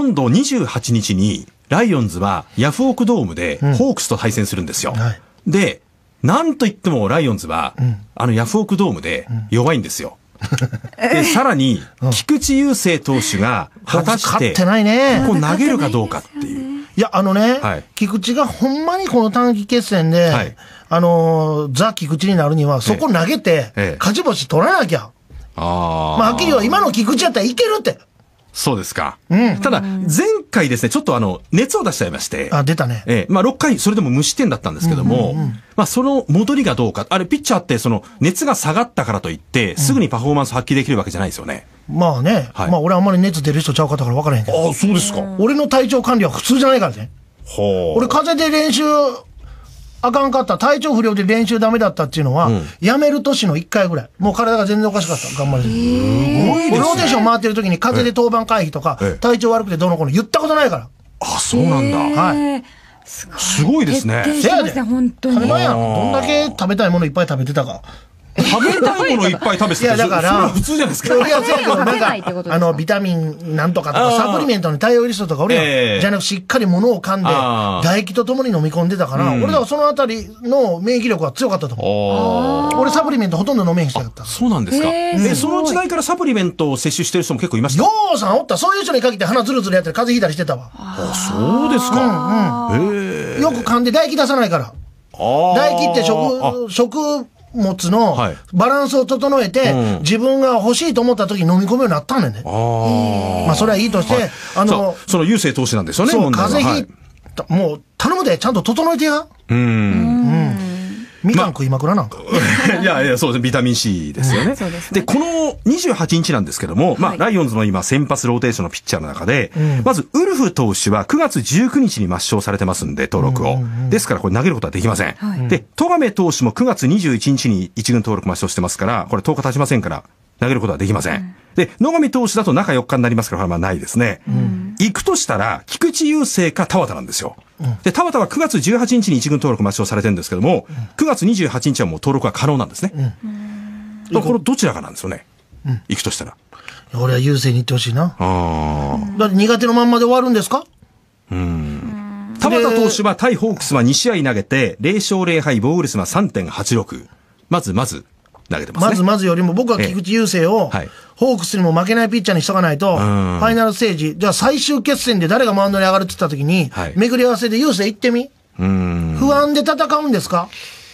今度28日に、ライオンズはヤフオクドームでホークスと対戦するんですよ。うんはい、で、なんといってもライオンズは、あのヤフオクドームで弱いんですよ。で、さらに、菊池雄星投手が果たして、ここ投げるかどうかっていう。いや、あのね、はい、菊池がほんまにこの短期決戦で、はい、あのー、ザ・菊池になるには、そこ投げて、勝ち星取らなきゃ。ええ、あまあ、はっきり言う今の菊池やったらいけるって。そうですか。うん、ただ、前回ですね、ちょっとあの、熱を出しちゃいまして。あ、出たね。ええ、まあ6回、それでも無失点だったんですけども、うんうんうん、まあその戻りがどうか。あれ、ピッチャーってその、熱が下がったからといって、すぐにパフォーマンス発揮できるわけじゃないですよね。うん、まあね、はい、まあ俺あんまり熱出る人ちゃうかったから分からへんけど。あそうですか。俺の体調管理は普通じゃないからね。ほう。俺風邪で練習あかんかった、体調不良で練習ダメだったっていうのは、うん、める年の1回ぐらい。もう体が全然おかしかった、頑張れる。えー、ローテーション回ってる時に風邪で当番回避とか、体調悪くてどのこの言ったことないから。あ、そうなんだ。はい。すごいですね。せやで。本当に。どんだけ食べたいものいっぱい食べてたか。食べたいものいっぱい食べてただから普通じゃないですかいやそうやけなんかあのビタミンなんとかとかサプリメントにリストとか俺やえー、じゃなくしっかりものを噛んで唾液とともに飲み込んでたから、うん、俺らはそのあたりの免疫力は強かったと思う俺サプリメントほとんど飲めへん人やったそうなんですかえー、その時代からサプリメントを摂取してる人も結構いましたようさんおったそういう人に限って鼻ずるずるやって風邪ひいたりしてたわあそうですか、うんうん、よく噛んで唾液出さないから唾液って食食持つの、バランスを整えて、うん、自分が欲しいと思った時に飲み込むようになったんだよね。あまあ、それはいいとして、はい、あの、その郵政投資なんですよね、そう、風邪ひ、はい、もう頼むで、ちゃんと整えてや。うん。ビタん食いまくらなんか、いやいや、そうです。ビタミン C ですよね。うで、ね、で、この28日なんですけども、まあ、ライオンズの今、先発ローテーションのピッチャーの中で、うん、まず、ウルフ投手は9月19日に抹消されてますんで、登録を。うんうんうん、ですから、これ投げることはできません。はい、で、戸亀投手も9月21日に1軍登録抹消してますから、これ10日経ちませんから、投げることはできません。うん、で、野上投手だと中4日になりますから、まあないですね。うん行くとしたら、菊池雄星か田畑なんですよ。で、田畑は9月18日に一軍登録抹消されてるんですけども、9月28日はもう登録は可能なんですね。うん、これどちらかなんですよね。行くとしたら。俺は優勢に行ってほしいな。だって苦手のまんまで終わるんですかうん。田畑投手は対ホークスは2試合投げて、0勝0敗、防御率は3.86。まずまず投げてます、ね、まずまずよりも、僕は菊池雄星を、ホークスにも負けないピッチャーにしとかないと、ファイナルステージ、じゃあ最終決戦で誰がマウンドに上がるって言ったときに、はい、巡り合わせで雄星行ってみ、不安で戦うんですか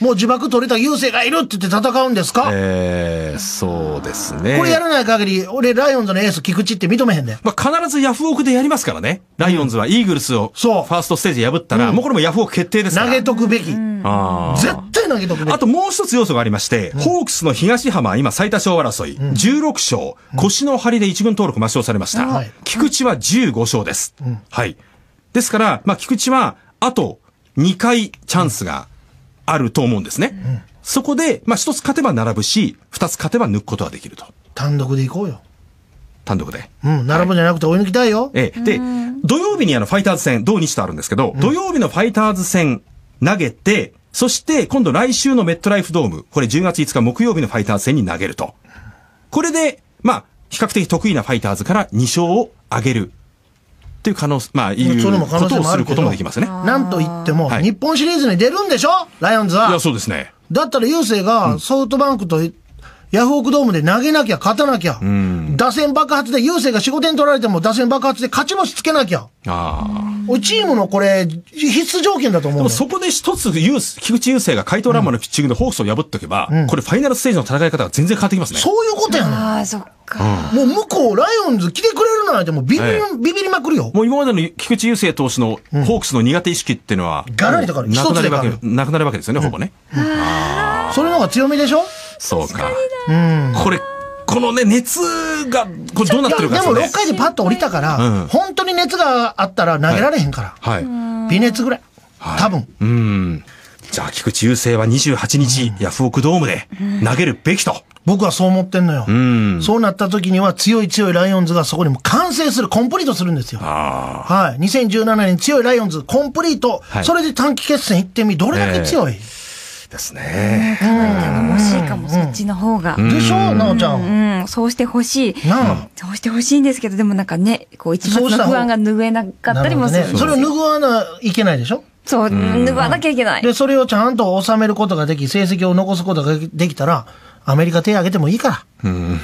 もう自爆取れた優勢がいるって言って戦うんですかええー、そうですね。これやらない限り、俺、ライオンズのエース、菊池って認めへんねまあ、必ずヤフオクでやりますからね。ライオンズはイーグルスを、そう。ファーストステージ破ったら、うん、もうこれもヤフオク決定ですから。投げとくべき。ああ。絶対投げとくべき。あともう一つ要素がありまして、うん、ホークスの東浜、今最多勝争い、うん、16勝、腰の張りで一軍登録抹消されました。はい、菊池は15勝です。はい。ですから、まあ、菊池は、あと、2回チャンスが、あると思うんですね。うん、そこで、まあ、一つ勝てば並ぶし、二つ勝てば抜くことができると。単独でいこうよ。単独で。うん、並ぶんじゃなくて追い抜きたいよ。はい、ええ。で、土曜日にあのファイターズ戦、同日とあるんですけど、うん、土曜日のファイターズ戦投げて、そして今度来週のメットライフドーム、これ10月5日木曜日のファイターズ戦に投げると。これで、まあ、比較的得意なファイターズから2勝を上げる。っていう可能まあ、いうことをすることもできますね。なんと言っても、日本シリーズに出るんでしょライオンズは。いや、そうですね。だったら郵政がソフトバンクと、ヤフオクドームで投げなきゃ勝たなきゃ。うん、打線爆発で、郵政が4、5点取られても打線爆発で勝ち星つけなきゃ。ああ。チームのこれ、必須条件だと思う。でもそこで一つ、ユース、菊池雄星が回答ランマのピッチングでホークスを破っとけば、うん、これファイナルステージの戦い方が全然変わってきますね。そういうことやな、ね。ああ、そっもう向こう、ライオンズ来てくれるなんて、もうビビ,、ええ、ビビりまくるよ。もう今までの菊池雄星投手のホークスの苦手意識っていうのは、がらりとかなくなるわけ、なくなるわけですよね、ほぼね。それの方が強みでしょそうか。これ、このね、熱が、これどうなってるかで,、も6回でパッと降りたから、うん、本当に熱があったら投げられへんから。はい。微熱ぐらい。多分。うん。じゃあ、菊池雄星は28日、ヤフオクドームで投げるべきと。僕はそう思ってんのよ。うん、そうなった時には強い強いライオンズがそこにも完成する、コンプリートするんですよ。はい。2017年強いライオンズ、コンプリート。はい、それで短期決戦行ってみ、どれだけ強い、えーですね。うん、欲しいかも、そっちの方が。でしょ、なおちゃん。うん、そうしてほしい。なあ。そうしてほしいんですけど、でもなんかね、こう一番の不安が拭えなかったりもする。それを拭わないいけないでしょそう、脱がなきゃいけない。で、それをちゃんと収めることができ、成績を残すことができたら、アメリカ手挙げてもいいから。うん。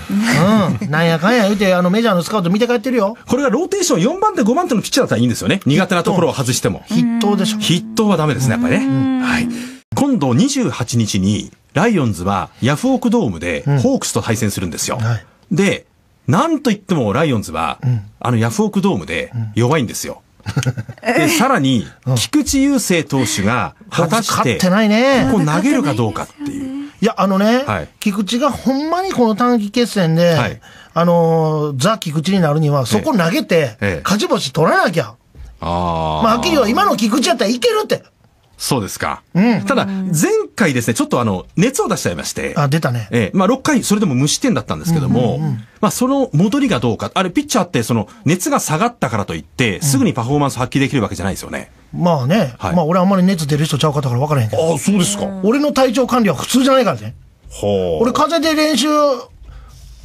うん。なんやかんや言うて、あの、メジャーのスカウト見て帰ってるよ。これがローテーション4番手、5番手のピッチャーだったらいいんですよね。苦手なところを外しても。筆頭でしょ。筆頭はダメですね、やっぱりね。はい。今度28日に、ライオンズはヤフオクドームで、ホークスと対戦するんですよ。うんはい、で、なんと言ってもライオンズは、うん、あのヤフオクドームで弱いんですよ。でさらに、菊池雄星投手が果たして、ここ投げるかどうかっていう。いや、あのね、はい、菊池がほんまにこの短期決戦で、はい、あのー、ザ・菊池になるには、そこ投げて、勝ち星取らなきゃ。ええ、あまあ、はっきり言今の菊池やったらいけるって。そうですか。うん、ただ、前回ですね、ちょっとあの、熱を出しちゃいまして。あ、出たね。ええー、まあ6回、それでも無失点だったんですけども、うんうんうん、まあその戻りがどうか。あれ、ピッチャーってその、熱が下がったからといって、すぐにパフォーマンス発揮できるわけじゃないですよね。うん、まあね、はい、まあ俺あんまり熱出る人ちゃうかったから分からへんけど。あそうですか。俺の体調管理は普通じゃないからね。ほう。俺風邪で練習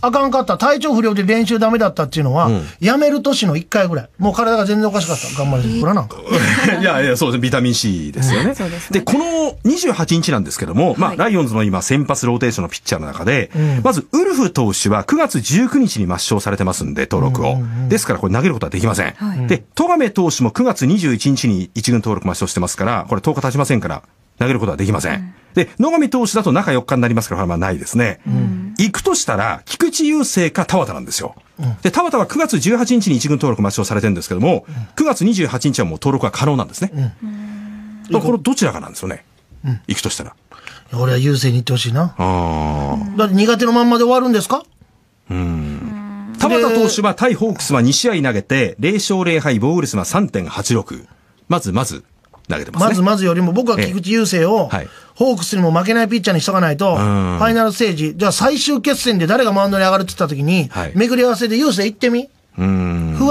あかんかった、体調不良で練習ダメだったっていうのは、うん、やめる年の1回ぐらい。もう体が全然おかしかった。頑張れ。プラなんか。いやいや、そうです。ね。ビタミン C ですよね。でねで、この28日なんですけども、まあ、ライオンズの今、先発ローテーションのピッチャーの中で、まず、ウルフ投手は9月19日に抹消されてますんで、登録を。ですから、これ投げることはできません。はい、で、戸亀投手も9月21日に一軍登録抹消してますから、これ10日経ちませんから、投げることはできません。うん、で、野上投手だと中4日になりますから、まあないですね。うん行くとしたら、菊池雄星か田畑なんですよ。で、田畑は9月18日に一軍登録抹消されてるんですけども、9月28日はもう登録は可能なんですね。うん、これどちらかなんですよね。うん、行くとしたら。俺は雄星に行ってほしいな。ああ。だって苦手のまんまで終わるんですかうん。田畑投手は対ホークスは2試合投げて、0勝0敗、防御率は3.86。まずまず投げてます、ね、まずまずよりも、僕は菊池雄星を、ホークスにも負けないピッチャーにしとかないと、ファイナルステージ、じゃあ最終決戦で誰がマウンドに上がるって言ったときに、はい、巡り合わせで雄星行ってみ、不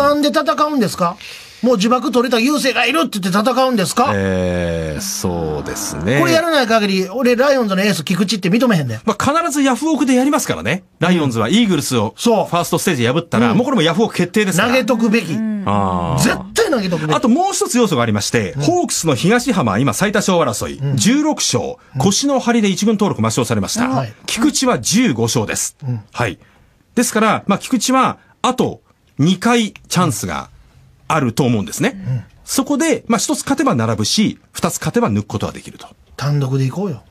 安で戦うんですかもう自爆取れた優勢がいるって言って戦うんですかええー、そうですね。これやらない限り、俺、ライオンズのエース、菊池って認めへんねまあ、必ずヤフオクでやりますからね。ライオンズはイーグルスを、そう。ファーストステージ破ったら、うん、もうこれもヤフオク決定ですから。投げとくべき。ああ。絶対投げとくべき。あともう一つ要素がありまして、うん、ホークスの東浜、今最多勝争い、うん、16勝、腰の張りで一軍登録抹消されました。はい、菊池は15勝です。はい。ですから、まあ、菊池は、あと、2回チャンスがあると思うんですね。うん、そこで、まあ、一つ勝てば並ぶし、二つ勝てば抜くことができると。単独でいこうよ。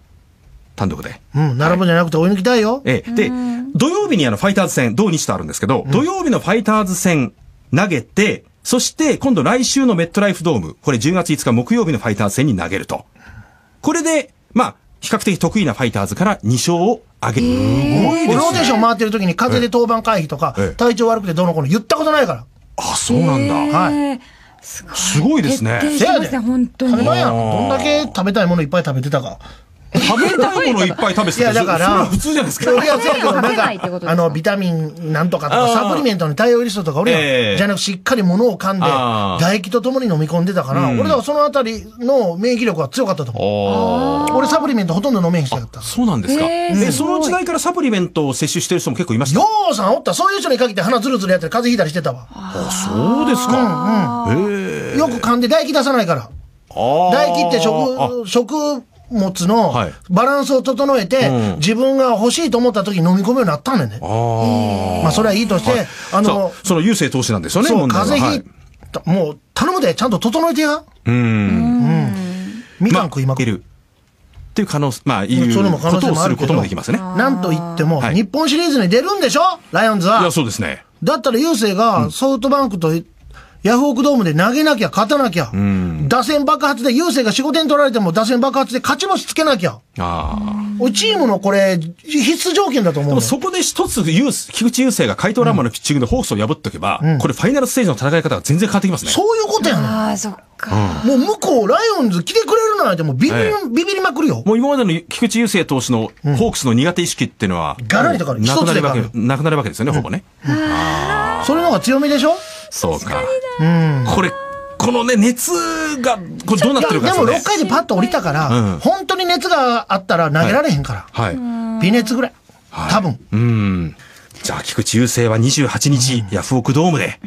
単独で。うん、並ぶんじゃなくて追い抜きたいよ。はい、ええ。で、土曜日にあのファイターズ戦、同日とあるんですけど、うん、土曜日のファイターズ戦投げて、そして今度来週のメットライフドーム、これ10月5日木曜日のファイターズ戦に投げると。これで、まあ、比較的得意なファイターズから2勝を上げる。すごいですね。ローテーション回ってる時に風で登板回避とか、体調悪くてどうのこうの言ったことないから。あそうなんだ、はいすごいですね。せやで。本当に。食べ前やん。どんだけ食べたいものいっぱい食べてたか。食べたいものいっぱい食べてたいやだから普通じゃないですかいやそうなんかあのビタミンなんとかとかサプリメントに対応リストとか俺、は、じゃなくしっかりものを噛んで唾液とともに飲み込んでたから、俺はそのあたりの免疫力は強かったと思う俺サプリメントほとんど飲めへん人だったそうなんですかえその時代からサプリメントを摂取してる人も結構いましたようさんおったそういう人に限って鼻ずルずルやったり風邪ひいたりしてたわあそうですかうんうん、ええ。よく噛んで唾液出さないから唾液って食食持つの、バランスを整えて、うん、自分が欲しいと思った時に飲み込むようになったんだよね。まあ、それはいいとして、はい、あの、その郵政投資なんですよね、そう、風邪ひ、はい、もう頼むで、ちゃんと整えてや。うん。うん。みかん食いまくる。っていう可能性、まあ、いうことをすることもできますね。なんと言っても、日本シリーズに出るんでしょライオンズは。いや、そうですね。だったら、郵政がソフトバンクとヤフオクドームで投げなきゃ勝たなきゃ、うん、打線爆発で、優勢が4、5点取られても打線爆発で勝ち星つけなきゃ。ああ。チームのこれ、必須条件だと思う。そこで一つ、ユース、菊池雄星が怪盗ランマのピッチングでホークスを破っておけば、うん、これファイナルステージの戦い方が全然変わってきますね。そういうことやねああ、そっか。もう向こう、ライオンズ来てくれるなんてもうビビ,、えビビりまくるよ。もう今までの菊池雄星投手のホークスの苦手意識っていうのは、がらりとかなくなるわけですよね、ほぼね。それの方が強みでしょそうか。うん、これ、このね、熱が、これどうなってるかで、ね、も6回でパッと降りたから、うん、本当に熱があったら投げられへんから。はい。微熱ぐらい。はい、多分。うん。じゃあ、菊池雄星は28日、ヤフオクドームで。